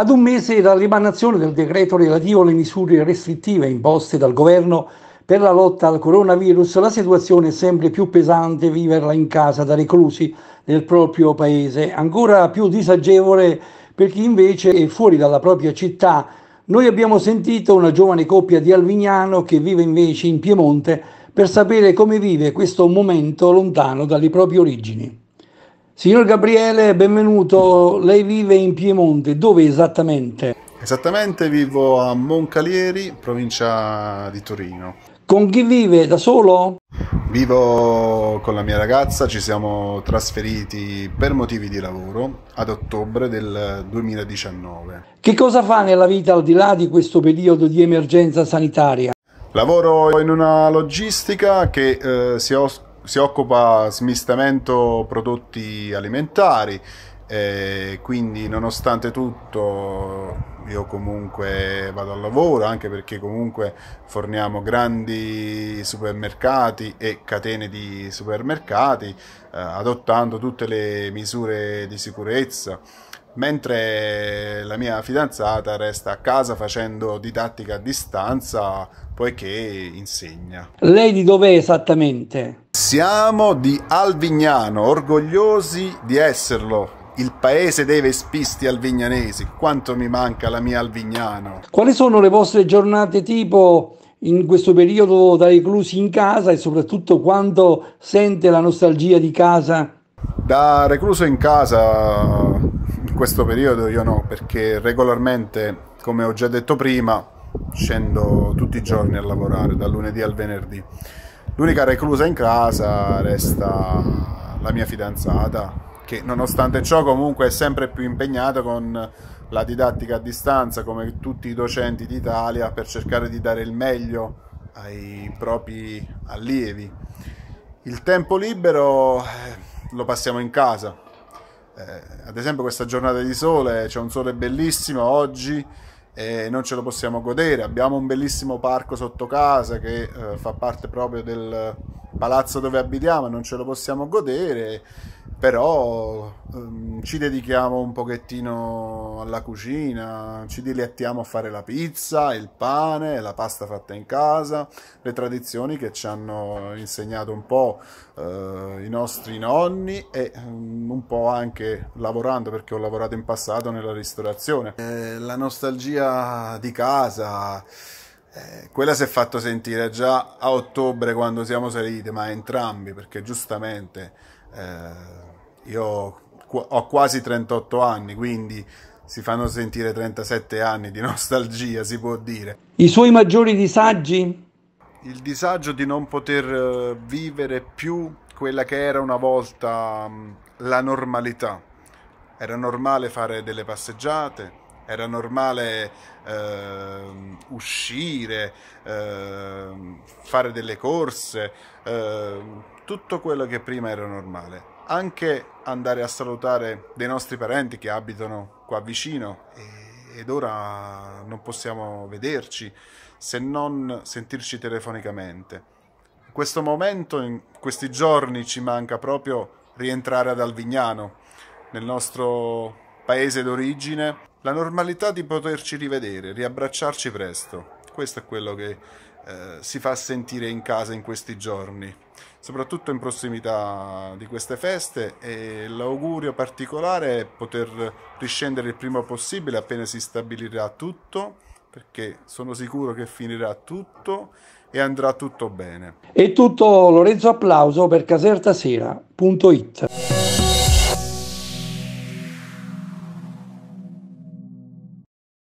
Ad un mese dall'emanazione del decreto relativo alle misure restrittive imposte dal governo per la lotta al coronavirus, la situazione è sempre più pesante viverla in casa da reclusi nel proprio paese, ancora più disagevole per chi invece è fuori dalla propria città. Noi abbiamo sentito una giovane coppia di Alvignano che vive invece in Piemonte per sapere come vive questo momento lontano dalle proprie origini. Signor Gabriele, benvenuto. Lei vive in Piemonte, dove esattamente? Esattamente vivo a Moncalieri, provincia di Torino. Con chi vive? Da solo? Vivo con la mia ragazza, ci siamo trasferiti per motivi di lavoro ad ottobre del 2019. Che cosa fa nella vita al di là di questo periodo di emergenza sanitaria? Lavoro in una logistica che eh, si occupa si occupa smistamento prodotti alimentari, eh, quindi nonostante tutto io comunque vado al lavoro anche perché comunque forniamo grandi supermercati e catene di supermercati eh, adottando tutte le misure di sicurezza mentre la mia fidanzata resta a casa facendo didattica a distanza poiché insegna. Lei di dov'è esattamente? Siamo di Alvignano, orgogliosi di esserlo. Il paese dei vespisti alvignanesi, quanto mi manca la mia Alvignano. Quali sono le vostre giornate tipo in questo periodo da reclusi in casa e soprattutto quando sente la nostalgia di casa da recluso in casa in questo periodo io no, perché regolarmente, come ho già detto prima, scendo tutti i giorni a lavorare, dal lunedì al venerdì. L'unica reclusa in casa resta la mia fidanzata, che nonostante ciò comunque è sempre più impegnata con la didattica a distanza, come tutti i docenti d'Italia, per cercare di dare il meglio ai propri allievi. Il tempo libero eh, lo passiamo in casa. Eh, ad esempio questa giornata di sole, c'è un sole bellissimo oggi, e non ce lo possiamo godere. Abbiamo un bellissimo parco sotto casa che eh, fa parte proprio del palazzo dove abitiamo non ce lo possiamo godere, però ehm, ci dedichiamo un pochettino alla cucina, ci dilettiamo a fare la pizza, il pane, la pasta fatta in casa, le tradizioni che ci hanno insegnato un po' eh, i nostri nonni e ehm, un po' anche lavorando perché ho lavorato in passato nella ristorazione. Eh, la nostalgia di casa. Eh, quella si è fatto sentire già a ottobre quando siamo saliti, ma entrambi, perché giustamente eh, io ho quasi 38 anni, quindi si fanno sentire 37 anni di nostalgia, si può dire. I suoi maggiori disagi? Il disagio di non poter eh, vivere più quella che era una volta mm, la normalità. Era normale fare delle passeggiate, era normale eh, uscire, eh, fare delle corse, eh, tutto quello che prima era normale. Anche andare a salutare dei nostri parenti che abitano qua vicino ed ora non possiamo vederci se non sentirci telefonicamente. In questo momento, in questi giorni, ci manca proprio rientrare ad Alvignano, nel nostro paese d'origine, la normalità di poterci rivedere, riabbracciarci presto. Questo è quello che eh, si fa sentire in casa in questi giorni, soprattutto in prossimità di queste feste e l'augurio particolare è poter riscendere il prima possibile appena si stabilirà tutto perché sono sicuro che finirà tutto e andrà tutto bene. E tutto Lorenzo Applauso per casertasera.it.